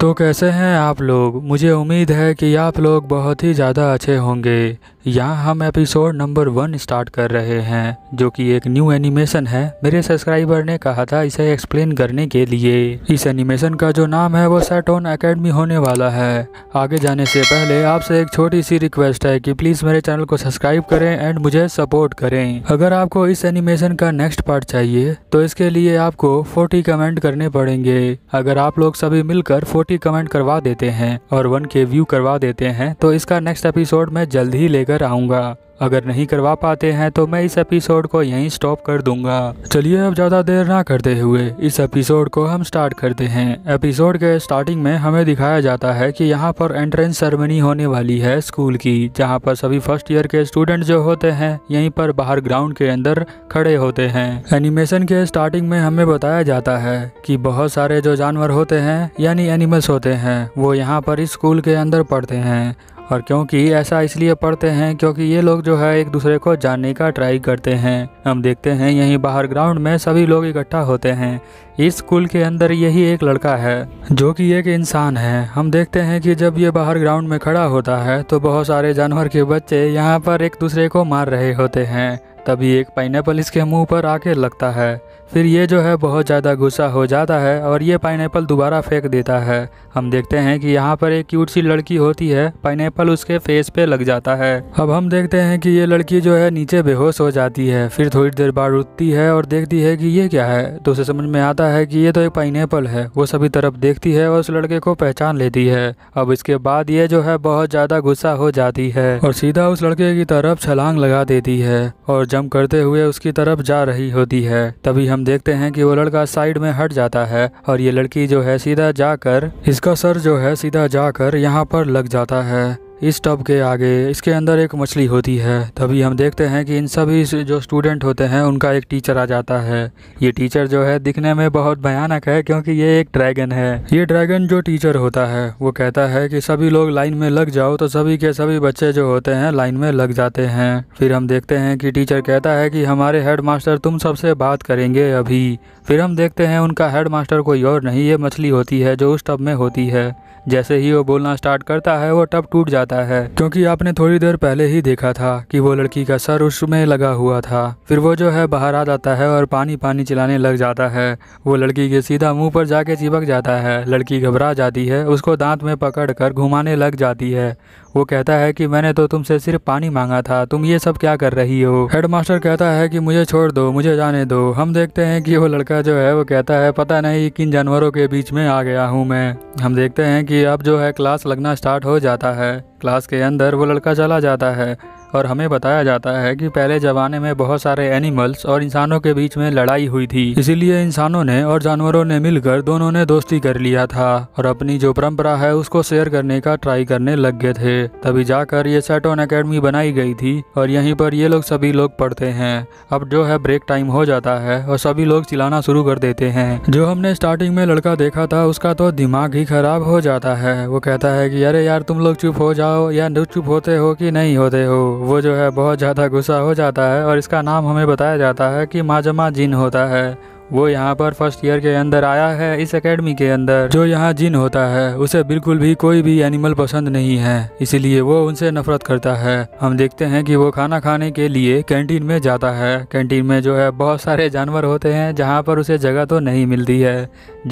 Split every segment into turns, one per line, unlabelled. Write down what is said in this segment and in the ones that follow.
तो कैसे हैं आप लोग मुझे उम्मीद है कि आप लोग बहुत ही ज़्यादा अच्छे होंगे यहाँ हम एपिसोड नंबर वन स्टार्ट कर रहे हैं जो कि एक न्यू एनिमेशन है मेरे सब्सक्राइबर ने कहा था इसे एक्सप्लेन करने के लिए इस एनिमेशन का जो नाम है वो सैटोन एकेडमी होने वाला है आगे जाने से पहले आपसे एक छोटी सी रिक्वेस्ट है कि प्लीज़ मेरे चैनल को सब्सक्राइब करें एंड मुझे सपोर्ट करें अगर आपको इस एनिमेशन का नेक्स्ट पार्ट चाहिए तो इसके लिए आपको फोर्टी कमेंट करने पड़ेंगे अगर आप लोग सभी मिलकर फोर्टी कमेंट करवा देते हैं और वन के व्यू करवा देते हैं तो इसका नेक्स्ट एपिसोड में जल्द ही लेकर लेकर आऊँगा अगर नहीं करवा पाते हैं तो मैं इस एपिसोड को यहीं स्टॉप कर दूंगा चलिए अब ज़्यादा देर ना करते हुए इस एपिसोड को हम स्टार्ट करते हैं एपिसोड के स्टार्टिंग में हमें दिखाया जाता है कि यहाँ पर एंट्रेंस सेरेमनी होने वाली है स्कूल की जहाँ पर सभी फर्स्ट ईयर के स्टूडेंट जो होते हैं यहीं पर बाहर ग्राउंड के अंदर खड़े होते हैं एनिमेशन के स्टार्टिंग में हमें बताया जाता है कि बहुत सारे जो जानवर होते हैं यानी एनिमल्स होते हैं वो यहाँ पर इस स्कूल के अंदर पढ़ते हैं और क्योंकि ऐसा इसलिए पढ़ते हैं क्योंकि ये लोग जो है एक दूसरे को जानने का ट्राई करते हैं हम देखते हैं यहीं बाहर ग्राउंड में सभी लोग इकट्ठा होते हैं इस स्कूल के अंदर यही एक लड़का है जो कि एक इंसान है हम देखते हैं कि जब ये बाहर ग्राउंड में खड़ा होता है तो बहुत सारे जानवर के बच्चे यहाँ पर एक दूसरे को मार रहे होते हैं तभी एक पाइनएप्पल इसके मुंह पर आके लगता है फिर ये जो है बहुत ज़्यादा गुस्सा हो जाता है और ये पाइनएप्पल दोबारा फेंक देता है हम देखते हैं कि यहाँ पर एक क्यूट सी लड़की होती है पाइनएप्पल उसके फेस पे लग जाता है अब हम देखते हैं कि ये लड़की जो है नीचे बेहोश हो जाती है फिर थोड़ी देर बाद उठती है और देखती है कि ये क्या है तो उसे समझ में आता है कि ये तो एक पाइनएप्पल है वो सभी तरफ देखती है और उस लड़के को पहचान लेती है अब इसके बाद ये जो है बहुत ज़्यादा गुस्सा हो जाती है और सीधा उस लड़के की तरफ छलांग लगा देती है और जंप करते हुए उसकी तरफ जा रही होती है तभी हम देखते हैं कि वो लड़का साइड में हट जाता है और ये लड़की जो है सीधा जाकर इसका सर जो है सीधा जाकर यहाँ पर लग जाता है इस टब के आगे इसके अंदर एक मछली होती है तभी हम देखते हैं कि इन सभी जो स्टूडेंट होते हैं उनका एक टीचर आ जाता है ये टीचर जो है दिखने में बहुत भयानक है क्योंकि ये एक ड्रैगन है ये ड्रैगन जो टीचर होता है वो कहता है कि सभी लोग लाइन में लग जाओ तो सभी के सभी बच्चे जो होते हैं लाइन में लग जाते हैं फिर हम देखते हैं कि टीचर कहता है कि हमारे हेड मास्टर तुम सबसे बात करेंगे अभी फिर हम देखते हैं उनका हेड मास्टर कोई और नहीं ये मछली होती है जो उस टब में होती है जैसे ही वो बोलना स्टार्ट करता है वो टब टूट जाता है क्योंकि आपने थोड़ी देर पहले ही देखा था कि वो लड़की का सर उसमें लगा हुआ था फिर वो जो है बाहर आ जाता है और पानी पानी चिलाने लग जाता है वो लड़की के सीधा मुंह पर जाके चिपक जाता है लड़की घबरा जाती है उसको दांत में पकड़ कर घुमाने लग जाती है वो कहता है कि मैंने तो तुमसे सिर्फ पानी मांगा था तुम ये सब क्या कर रही हो हेडमास्टर कहता है कि मुझे छोड़ दो मुझे जाने दो हम देखते हैं कि वो लड़का जो है वो कहता है पता नहीं किन जानवरों के बीच में आ गया हूँ मैं हम देखते हैं कि अब जो है क्लास लगना स्टार्ट हो जाता है क्लास के अंदर वो लड़का चला जाता है और हमें बताया जाता है कि पहले ज़माने में बहुत सारे एनिमल्स और इंसानों के बीच में लड़ाई हुई थी इसीलिए इंसानों ने और जानवरों ने मिलकर दोनों ने दोस्ती कर लिया था और अपनी जो परंपरा है उसको शेयर करने का ट्राई करने लग गए थे तभी जाकर ये सेटोन अकेडमी बनाई गई थी और यहीं पर ये लोग सभी लोग पढ़ते हैं अब जो है ब्रेक टाइम हो जाता है और सभी लोग चिलाना शुरू कर देते हैं जो हमने स्टार्टिंग में लड़का देखा था उसका तो दिमाग ही खराब हो जाता है वो कहता है कि अरे यार तुम लोग चुप हो जाओ या चुप होते हो कि नहीं होते हो वो जो है बहुत ज़्यादा गुस्सा हो जाता है और इसका नाम हमें बताया जाता है कि माजमा जिन होता है वो यहाँ पर फर्स्ट ईयर के अंदर आया है इस एकेडमी के अंदर जो यहाँ जिन होता है उसे बिल्कुल भी कोई भी एनिमल पसंद नहीं है इसीलिए वो उनसे नफरत करता है हम देखते हैं कि वो खाना खाने के लिए कैंटीन में जाता है कैंटीन में जो है बहुत सारे जानवर होते हैं जहाँ पर उसे जगह तो नहीं मिलती है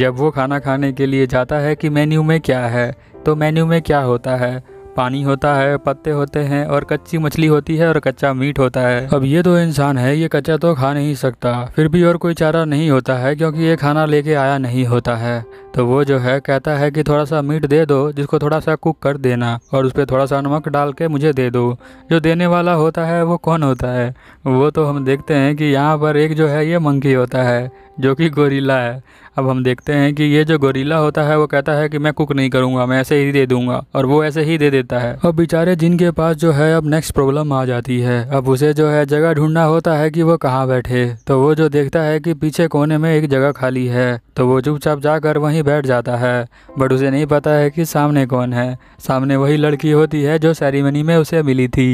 जब वो खाना खाने के लिए जाता है कि मेन्यू में क्या है तो मेन्यू में क्या होता है पानी होता है पत्ते होते हैं और कच्ची मछली होती है और कच्चा मीट होता है अब ये दो इंसान है ये कच्चा तो खा नहीं सकता फिर भी और कोई चारा नहीं होता है क्योंकि ये खाना लेके आया नहीं होता है तो वो जो है कहता है कि थोड़ा सा मीट दे दो जिसको थोड़ा सा कुक कर देना और उस पर थोड़ा सा नमक डाल के मुझे दे दो जो देने वाला होता है वो कौन होता है वो तो हम देखते हैं कि यहाँ पर एक जो है ये मंकी होता है जो कि गोरीला है अब हम देखते हैं कि ये जो गोरीला होता है वो कहता है कि मैं कुक नहीं करूँगा मैं ऐसे ही दे दूँगा और वो ऐसे ही दे देता है अब बेचारे जिनके पास जो है अब नेक्स्ट प्रॉब्लम आ जाती है अब उसे जो है जगह ढूंढना होता है कि वो कहाँ बैठे तो वो जो देखता है कि पीछे कोने में एक जगह खाली है तो वो चुपचाप जाकर वहीं बैठ जाता है बट उसे नहीं पता है कि सामने कौन है सामने वही लड़की होती है जो सेरेमनी में उसे मिली थी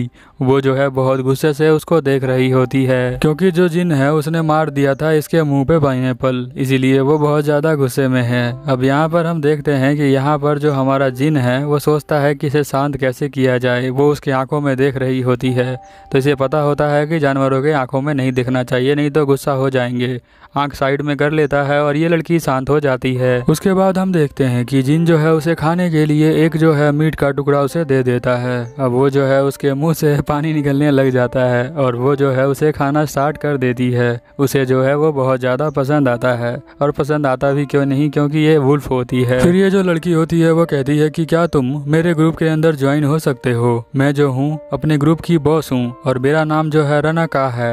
वो जो है बहुत गुस्से से उसको देख रही होती है क्योंकि जो जिन है उसने मार दिया था इसके मुंह पे पाइनएप्पल इसीलिए वो बहुत ज़्यादा गुस्से में है अब यहाँ पर हम देखते हैं कि यहाँ पर जो हमारा जिन है वो सोचता है कि इसे शांत कैसे किया जाए वो उसकी आंखों में देख रही होती है तो इसे पता होता है कि जानवरों के आंखों में नहीं दिखना चाहिए नहीं तो गुस्सा हो जाएंगे आंख साइड में कर लेता है और ये लड़की शांत हो जाती है उसके उसके बाद हम देखते हैं कि जिन जो है उसे खाने के लिए एक जो है मीट का टुकड़ा उसे दे देता है अब वो जो है उसके मुंह से पानी निकलने लग जाता है और वो जो है उसे खाना स्टार्ट कर देती है उसे जो है वो बहुत ज़्यादा पसंद आता है और पसंद आता भी क्यों नहीं क्योंकि ये वुल्फ होती है फिर ये जो लड़की होती है वो कहती है की क्या तुम मेरे ग्रुप के अंदर ज्वाइन हो सकते हो मैं जो हूँ अपने ग्रुप की बॉस हूँ और मेरा नाम जो है रना का है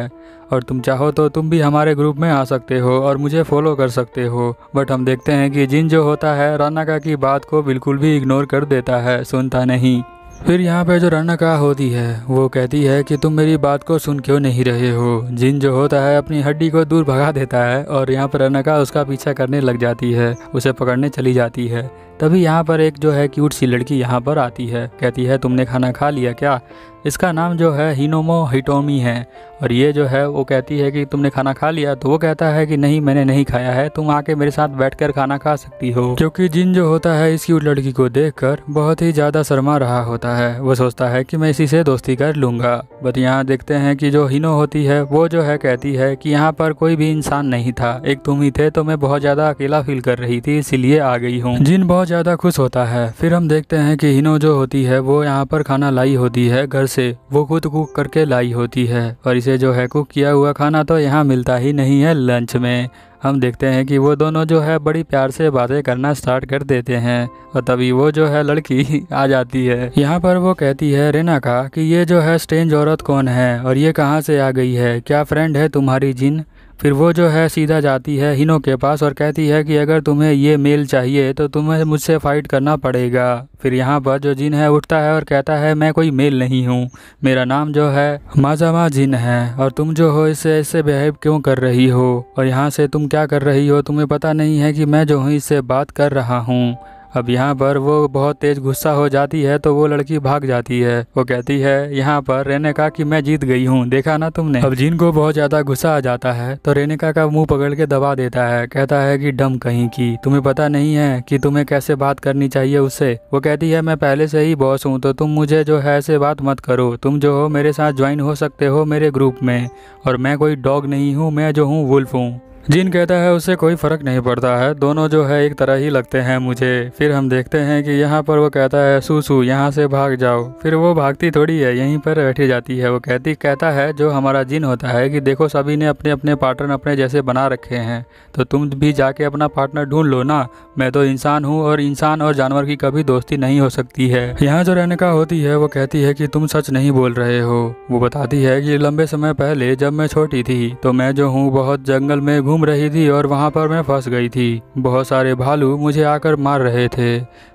और तुम चाहो तो तुम भी हमारे ग्रुप में आ सकते हो और मुझे फॉलो कर सकते हो बट हम देखते हैं कि जिन जो होता है रानाका की बात को बिल्कुल भी इग्नोर कर देता है सुनता नहीं फिर यहाँ पे जो का होती है वो कहती है कि तुम मेरी बात को सुन क्यों नहीं रहे हो जिन जो होता है अपनी हड्डी को दूर भगा देता है और यहाँ पर रनका उसका पीछा करने लग जाती है उसे पकड़ने चली जाती है तभी यहाँ पर एक जो है क्यूट सी लड़की यहाँ पर आती है कहती है तुमने खाना खा लिया क्या इसका नाम जो है हिनोमो हिटोमी है और ये जो है वो कहती है कि तुमने खाना खा लिया तो वो कहता है कि नहीं मैंने नहीं खाया है तुम आके मेरे साथ बैठकर खाना खा सकती हो क्योंकि जिन जो होता है इसकी उस लड़की को देखकर बहुत ही ज़्यादा शर्मा रहा होता है वो सोचता है कि मैं इसी से दोस्ती कर लूंगा बट यहाँ देखते हैं कि जो हिनो होती है वो जो है कहती है कि यहाँ पर कोई भी इंसान नहीं था एक तुम ही थे तो मैं बहुत ज़्यादा अकेला फील कर रही थी इसीलिए आ गई हूँ जिन बहुत ज़्यादा खुश होता है फिर हम देखते हैं कि हिनो जो होती है वो यहाँ पर खाना लाई होती है घर से वो खुद कुक करके लाई होती है और इसे जो है कुक किया हुआ खाना तो यहाँ मिलता ही नहीं है लंच में हम देखते हैं कि वो दोनों जो है बड़ी प्यार से बातें करना स्टार्ट कर देते हैं और तभी वो जो है लड़की आ जाती है यहाँ पर वो कहती है रेना का कि ये जो है स्ट्रेंज औरत कौन है और ये कहाँ से आ गई है क्या फ्रेंड है तुम्हारी जिन फिर वो जो है सीधा जाती है हिनो के पास और कहती है कि अगर तुम्हें ये मेल चाहिए तो तुम्हें मुझसे फ़ाइट करना पड़ेगा फिर यहाँ पर जो जिन है उठता है और कहता है मैं कोई मेल नहीं हूँ मेरा नाम जो है माजामा जिन है और तुम जो हो इससे ऐसे बिहेव क्यों कर रही हो और यहाँ से तुम क्या कर रही हो तुम्हें पता नहीं है कि मैं जो हूँ इससे बात कर रहा हूँ अब यहाँ पर वो बहुत तेज़ गुस्सा हो जाती है तो वो लड़की भाग जाती है वो कहती है यहाँ पर रेनेका की मैं जीत गई हूँ देखा ना तुमने अब जीन को बहुत ज़्यादा गुस्सा आ जाता है तो रेनेका का मुंह पकड़ के दबा देता है कहता है कि डम कहीं की तुम्हें पता नहीं है कि तुम्हें कैसे बात करनी चाहिए उससे वो कहती है मैं पहले से ही बॉस हूँ तो तुम मुझे जो है से बात मत करो तुम जो हो मेरे साथ ज्वाइन हो सकते हो मेरे ग्रुप में और मैं कोई डॉग नहीं हूँ मैं जो हूँ वुल्फ हूँ जिन कहता है उससे कोई फ़र्क नहीं पड़ता है दोनों जो है एक तरह ही लगते हैं मुझे फिर हम देखते हैं कि यहाँ पर वो कहता है सूसू यहाँ से भाग जाओ फिर वो भागती थोड़ी है यहीं पर बैठी जाती है वो कहती कहता है जो हमारा जिन होता है कि देखो सभी ने अपने अपने पार्टनर अपने जैसे बना रखे हैं तो तुम भी जाके अपना पार्टनर ढूंढ लो ना मैं तो इंसान हूँ और इंसान और जानवर की कभी दोस्ती नहीं हो सकती है यहाँ जो का होती है वो कहती है कि तुम सच नहीं बोल रहे हो वो बताती है कि लंबे समय पहले जब मैं छोटी थी तो मैं जो हूँ बहुत जंगल में घूम घूम रही थी और वहाँ पर मैं फंस गई थी बहुत सारे भालू मुझे आकर मार रहे थे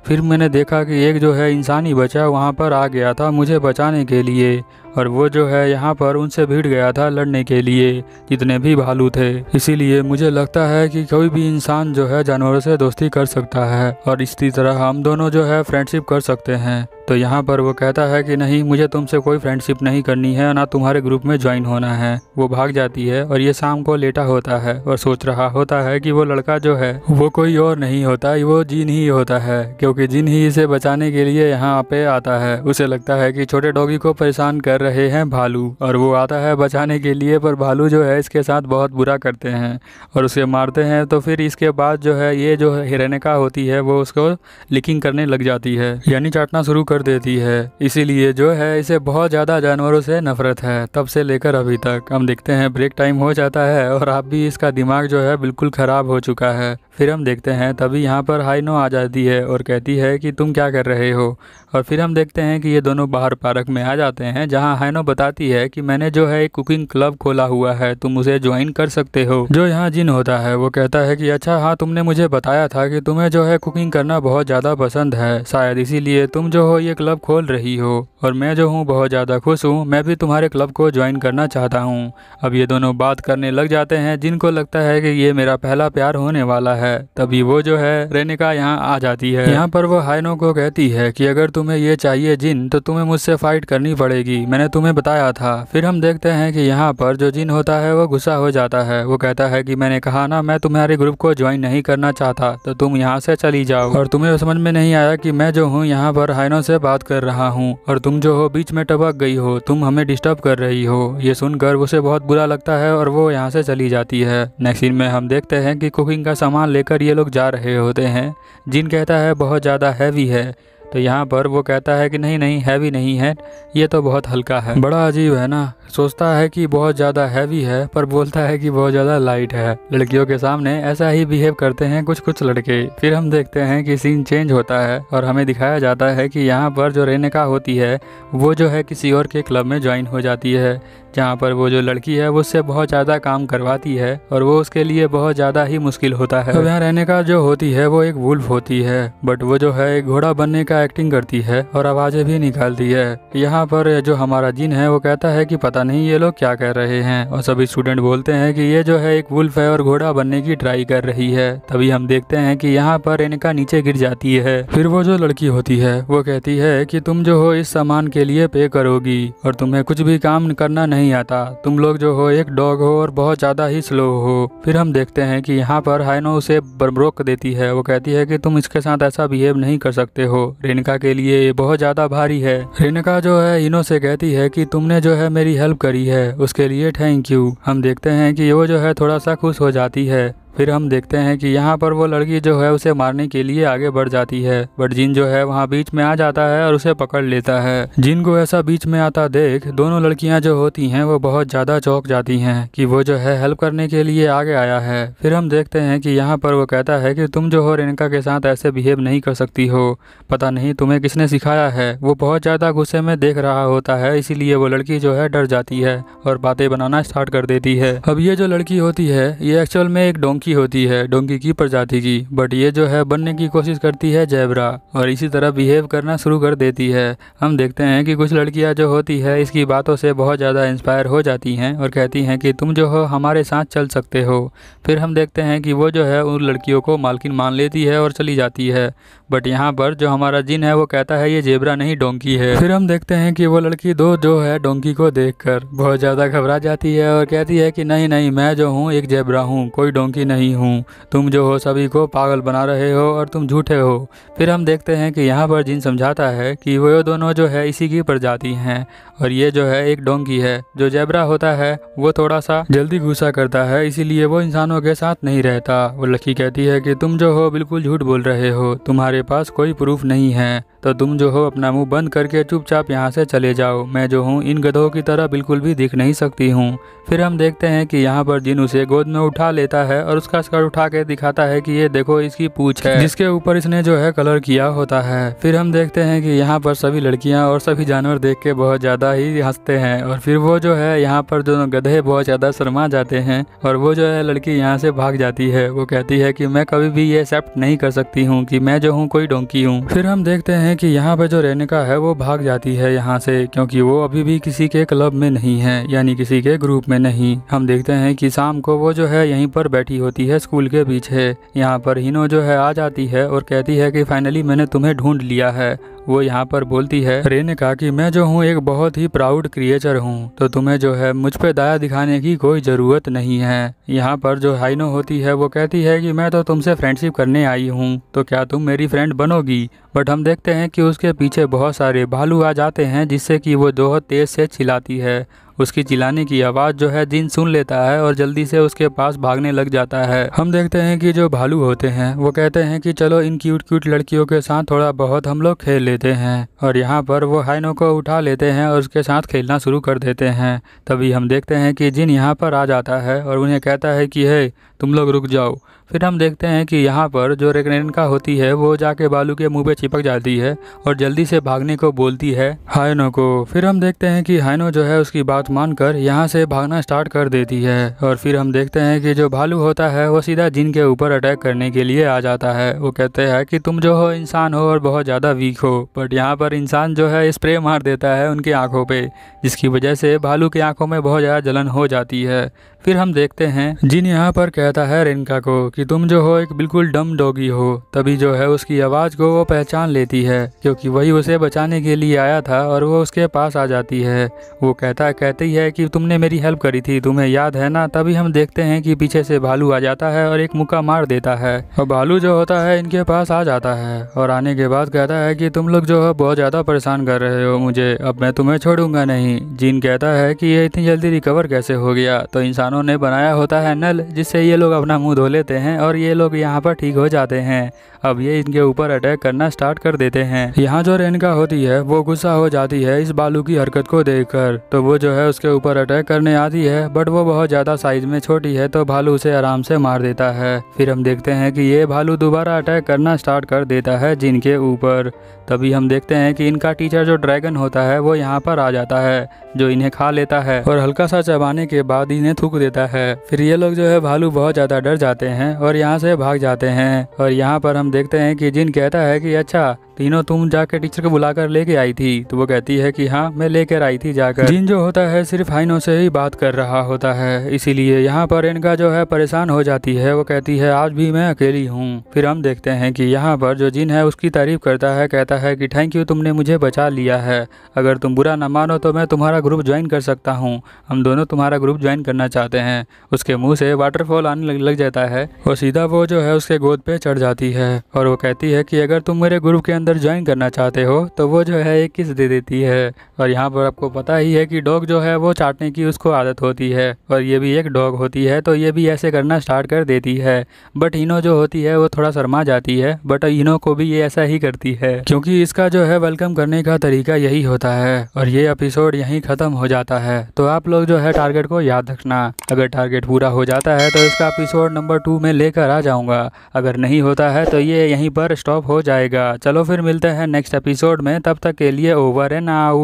फिर मैंने देखा कि एक जो है इंसान ही बचा वहाँ पर आ गया था मुझे बचाने के लिए और वो जो है यहाँ पर उनसे भीड़ गया था लड़ने के लिए जितने भी भालू थे इसीलिए मुझे लगता है कि कोई भी इंसान जो है जानवरों से दोस्ती कर सकता है और इसी तरह हम दोनों जो है फ्रेंडशिप कर सकते हैं तो यहाँ पर वो कहता है कि नहीं मुझे तुमसे कोई फ्रेंडशिप नहीं करनी है ना तुम्हारे ग्रुप में ज्वाइन होना है वो भाग जाती है और ये शाम को लेटा होता है और सोच रहा होता है कि वो लड़का जो है वो कोई और नहीं होता वो जीन ही होता है क्योंकि क्योंकि जिन ही इसे बचाने के लिए यहाँ पे आता है उसे लगता है कि छोटे डॉगी को परेशान कर रहे हैं भालू और वो आता है बचाने के लिए पर भालू जो है इसके साथ बहुत बुरा करते हैं और उसे मारते हैं तो फिर इसके बाद जो है ये जो हिरनिका होती है वो उसको लिकिंग करने लग जाती है यानी चाटना शुरू कर देती है इसीलिए जो है इसे बहुत ज़्यादा जानवरों से नफरत है तब से लेकर अभी तक हम देखते हैं ब्रेक टाइम हो जाता है और आप भी इसका दिमाग जो है बिल्कुल ख़राब हो चुका है फिर हम देखते हैं तभी यहाँ पर हाइनो आ जाती है और कहती कहती है कि तुम क्या कर रहे हो और फिर हम देखते हैं कि ये दोनों बाहर पार्क में आ जाते हैं जहाँ हैनो बताती है कि मैंने जो है एक कुकिंग क्लब खोला हुआ है तुम उसे ज्वाइन कर सकते हो जो यहाँ जिन होता है वो कहता है कि अच्छा हाँ तुमने मुझे बताया था कि तुम्हें जो है कुकिंग करना बहुत ज़्यादा पसंद है शायद इसीलिए तुम जो हो ये क्लब खोल रही हो और मैं जो हूँ बहुत ज़्यादा खुश हूँ मैं भी तुम्हारे क्लब को ज्वाइन करना चाहता हूँ अब ये दोनों बात करने लग जाते हैं जिनको लगता है की ये मेरा पहला प्यार होने वाला है तभी वो जो है रेनिका यहाँ आ जाती है यहाँ पर वो हाइनो को कहती है की अगर तुम तुम्हें ये चाहिए जिन तो तुम्हें मुझसे फ़ाइट करनी पड़ेगी मैंने तुम्हें बताया था फिर हम देखते हैं कि यहाँ पर जो जिन होता है वो गुस्सा हो जाता है वो कहता है कि मैंने कहा ना मैं तुम्हारे ग्रुप को ज्वाइन नहीं करना चाहता तो तुम यहाँ से चली जाओ और तुम्हें समझ में नहीं आया कि मैं जो हूँ यहाँ पर हाइनो से बात कर रहा हूँ और तुम जो हो बीच में टपक गई हो तुम हमें डिस्टर्ब कर रही हो ये सुनकर उसे बहुत बुरा लगता है और वो यहाँ से चली जाती है नेक्स्ट सीन में हम देखते हैं कि कुकिंग का सामान लेकर ये लोग जा रहे होते हैं जिन कहता है बहुत ज़्यादा हैवी है तो यहाँ पर वो कहता है कि नहीं नहीं हैवी नहीं है ये तो बहुत हल्का है बड़ा अजीब है ना सोचता है कि बहुत ज़्यादा हैवी है पर बोलता है कि बहुत ज़्यादा लाइट है लड़कियों के सामने ऐसा ही बिहेव करते हैं कुछ कुछ लड़के फिर हम देखते हैं कि सीन चेंज होता है और हमें दिखाया जाता है कि यहाँ पर जो रेनिका होती है वो जो है किसी और के क्लब में ज्वाइन हो जाती है जहाँ पर वो जो लड़की है वो उससे बहुत ज़्यादा काम करवाती है और वो उसके लिए बहुत ज़्यादा ही मुश्किल होता है तो यहाँ रहने का जो होती है वो एक वुल्फ होती है बट वो जो है एक घोड़ा बनने का एक्टिंग करती है और आवाज़ें भी निकालती है यहाँ पर जो हमारा जिन है वो कहता है की पता नहीं ये लोग क्या कह रहे हैं और सभी स्टूडेंट बोलते हैं की ये जो है एक वुल्फ है और घोड़ा बनने की ट्राई कर रही है तभी हम देखते हैं की यहाँ पर रेनिका नीचे गिर जाती है फिर वो जो लड़की होती है वो कहती है की तुम जो हो इस सामान के लिए पे करोगी और तुम्हें कुछ भी काम करना नहीं नहीं आता तुम लोग जो हो एक डॉग हो और बहुत ज़्यादा ही स्लो हो फिर हम देखते हैं कि यहाँ पर हाइनो उसे रोक देती है वो कहती है कि तुम इसके साथ ऐसा बिहेव नहीं कर सकते हो रेनिका के लिए ये बहुत ज़्यादा भारी है रेनिका जो है इनो से कहती है की तुमने जो है मेरी हेल्प करी है उसके लिए थैंक यू हम देखते हैं की वो जो है थोड़ा सा खुश हो जाती है फिर हम देखते हैं कि यहाँ पर वो लड़की जो है उसे मारने के लिए आगे बढ़ जाती है बट जिन जो है वहाँ बीच में आ जाता है और उसे पकड़ लेता है जिन को ऐसा बीच में आता देख दोनों लड़कियाँ जो होती हैं वो बहुत ज़्यादा चौंक जाती हैं कि वो जो है हेल्प करने के लिए आगे आया है फिर हम देखते हैं कि यहाँ पर वो कहता है कि तुम जो हो रेनका के साथ ऐसे बिहेव नहीं कर सकती हो पता नहीं तुम्हें किसने सिखाया है वो बहुत ज़्यादा गुस्से में देख रहा होता है इसीलिए वो लड़की जो है डर जाती है और बातें बनाना स्टार्ट कर देती है अब ये जो लड़की होती है ये एक्चुअल में एक डोंकी डोंकी होती है डोंकी की प्रजाति की बट ये जो है बनने की कोशिश करती है जैबरा और इसी तरह बिहेव करना शुरू कर देती है हम देखते हैं कि कुछ लड़कियां जो होती है इसकी बातों से बहुत ज़्यादा इंस्पायर हो जाती हैं और कहती हैं कि तुम जो हो हमारे साथ चल सकते हो फिर हम देखते हैं कि वो जो है उन लड़कियों को मालकिन मान लेती है और चली जाती है बट यहाँ पर जो हमारा जिन है वो कहता है ये जेबरा नहीं डोंकी है फिर हम देखते हैं कि वो लड़की दो जो है डोंकी को देख बहुत ज़्यादा घबरा जाती है और कहती है कि नहीं नहीं मैं जो हूँ एक जेबरा हूँ कोई डोंकी नहीं नहीं हूँ तुम जो हो सभी को पागल बना रहे हो और तुम झूठे हो फिर हम देखते हैं कि यहाँ पर जिन समझाता है कि वो दोनों जो है इसी की प्रजाति हैं और ये जो है एक डोंकी है जो जैबरा होता है वो थोड़ा सा जल्दी गुस्सा करता है इसीलिए वो इंसानों के साथ नहीं रहता वो लकी कहती है कि तुम जो हो बिल्कुल झूठ बोल रहे हो तुम्हारे पास कोई प्रूफ नहीं है तो तुम जो हो अपना मुंह बंद करके चुपचाप यहाँ से चले जाओ मैं जो हूँ इन गधों की तरह बिल्कुल भी दिख नहीं सकती हूँ फिर हम देखते हैं कि यहाँ पर जिन उसे गोद में उठा लेता है और उसका स्कर्ट उठा के दिखाता है कि ये देखो इसकी पूछ है जिसके ऊपर इसने जो है कलर किया होता है फिर हम देखते हैं कि यहाँ पर सभी लड़कियाँ और सभी जानवर देख के बहुत ज़्यादा ही हंसते हैं और फिर वो जो है यहाँ पर दोनों गधे बहुत ज़्यादा शर्मा जाते हैं और वो जो है लड़की यहाँ से भाग जाती है वो कहती है की मैं कभी भी ये एक्सेप्ट नहीं कर सकती हूँ की मैं जो हूँ कोई डोंकी हूँ फिर हम देखते हैं की यहाँ पर जो रेनिका है वो भाग जाती है यहाँ से क्योंकि वो अभी भी किसी के क्लब में नहीं है यानी किसी के ग्रुप में नहीं हम देखते हैं कि शाम को वो जो है यहीं पर बैठी होती होती है स्कूल के पीछे यहाँ पर हिनो जो है आ जाती है और कहती है कि फाइनली मैंने तुम्हें ढूंढ लिया है वो यहाँ पर बोलती है रे ने कहा कि मैं जो हूँ एक बहुत ही प्राउड क्रिएचर हूँ तो तुम्हें जो है मुझ पे दया दिखाने की कोई ज़रूरत नहीं है यहाँ पर जो हाइनो होती है वो कहती है कि मैं तो तुमसे फ्रेंडशिप करने आई हूँ तो क्या तुम मेरी फ्रेंड बनोगी बट हम देखते हैं कि उसके पीछे बहुत सारे भालू आ जाते हैं जिससे कि वो बहुत तेज़ से चिल्लाती है उसकी चिल्लाने की आवाज़ जो है दिन सुन लेता है और जल्दी से उसके पास भागने लग जाता है हम देखते हैं कि जो भालू होते हैं वो कहते हैं कि चलो इन क्यूट क्यूट लड़कियों के साथ थोड़ा बहुत हम लोग खेल लेते हैं और यहाँ पर वो हाइनो को उठा लेते हैं और उसके साथ खेलना शुरू कर देते हैं तभी हम देखते हैं कि जिन यहाँ पर आ जाता है और उन्हें कहता है कि हे तुम लोग रुक जाओ फिर हम देखते हैं कि यहाँ पर जो रेगनेनका होती है वो जाके बालू के मुंह पे चिपक जाती है और जल्दी से भागने को बोलती है हायनो को फिर हम देखते हैं कि हायनो जो है उसकी बात मानकर यहाँ से भागना स्टार्ट कर देती है और फिर हम देखते हैं कि जो भालू होता है वो सीधा जिन के ऊपर अटैक करने के लिए आ जाता है वो कहते हैं कि तुम जो हो इंसान हो और बहुत ज़्यादा वीक हो बट यहाँ पर इंसान जो है स्प्रे मार देता है उनकी आँखों पर जिसकी वजह से भालू की आँखों में बहुत ज़्यादा जलन हो जाती है फिर हम देखते हैं जिन यहाँ पर कहता है रेनका को कि तुम जो हो एक बिल्कुल डम डॉगी हो तभी जो है उसकी आवाज को वो पहचान लेती है क्योंकि वही उसे बचाने के लिए आया था और वो उसके पास आ जाती है वो कहता कहती है कि तुमने मेरी हेल्प करी थी तुम्हें याद है ना तभी हम देखते हैं कि पीछे से भालू आ जाता है और एक मुक्का मार देता है और भालू जो होता है इनके पास आ जाता है और आने के बाद कहता है कि तुम लोग जो है बहुत ज्यादा परेशान कर रहे हो मुझे अब मैं तुम्हें छोड़ूंगा नहीं जीन कहता है कि ये इतनी जल्दी रिकवर कैसे हो गया तो इंसान इंसानों ने बनाया होता है नल जिससे ये लोग अपना मुंह धो लेते हैं और ये लोग यहाँ पर ठीक हो जाते हैं अब ये इनके ऊपर अटैक करना स्टार्ट कर देते हैं यहाँ जो रेनका होती है वो गुस्सा हो जाती है इस बालू की हरकत को देख तो वो जो है उसके ऊपर अटैक करने आती है बट वो बहुत ज्यादा साइज में छोटी है तो भालू उसे आराम से मार देता है फिर हम देखते हैं कि ये भालू दोबारा अटैक करना स्टार्ट कर देता है जिनके ऊपर तभी हम देखते हैं कि इनका टीचर जो ड्रैगन होता है वो यहाँ पर आ जाता है जो इन्हें खा लेता है और हल्का सा चबाने के बाद इन्हें थूक देता है फिर ये लोग जो है भालू बहुत ज्यादा डर जाते हैं और यहाँ से भाग जाते हैं और यहाँ पर हम देखते हैं कि जिन कहता है कि अच्छा तीनों तुम जाके टीचर को बुलाकर लेके आई थी तो वो कहती है कि हाँ मैं लेकर आई थी जाकर जिन जो होता है सिर्फ हाइनों से ही बात कर रहा होता है इसीलिए यहाँ पर इनका जो है परेशान हो जाती है वो कहती है आज भी मैं अकेली हूँ फिर हम देखते हैं कि यहाँ पर जो जिन है उसकी तारीफ करता है कहता है कि थैंक यू तुमने मुझे बचा लिया है अगर तुम बुरा ना मानो तो मैं तुम्हारा ग्रुप ज्वाइन कर सकता हूँ हम दोनों तुम्हारा ग्रुप ज्वाइन करना चाहते हैं उसके मुँह से वाटरफॉल आने लग जाता है और सीधा वो जो है उसके गोद पे चढ़ जाती है और वो कहती है कि अगर तुम मेरे ग्रुप के अंदर ज्वाइन करना चाहते हो तो वो जो है एक किस दे देती है और यहाँ पर आपको पता ही है कि डॉग जो है वो चाटने की उसको आदत होती है और ये भी एक डॉग होती है तो ये भी ऐसे करना स्टार्ट कर देती है बट इनो जो होती है वो थोड़ा शर्मा जाती है बट इनो को भी ये ऐसा ही करती है क्योंकि इसका जो है वेलकम करने का तरीका यही होता है और ये एपिसोड यहीं ख़त्म हो जाता है तो आप लोग जो है टारगेट को याद रखना अगर टारगेट पूरा हो जाता है तो इसका एपिसोड नंबर टू में लेकर आ जाऊंगा अगर नहीं होता है तो ये यहीं पर स्टॉप हो जाएगा चलो फिर फिर मिलते हैं नेक्स्ट एपिसोड में तब तक के लिए ओवर एंड आउट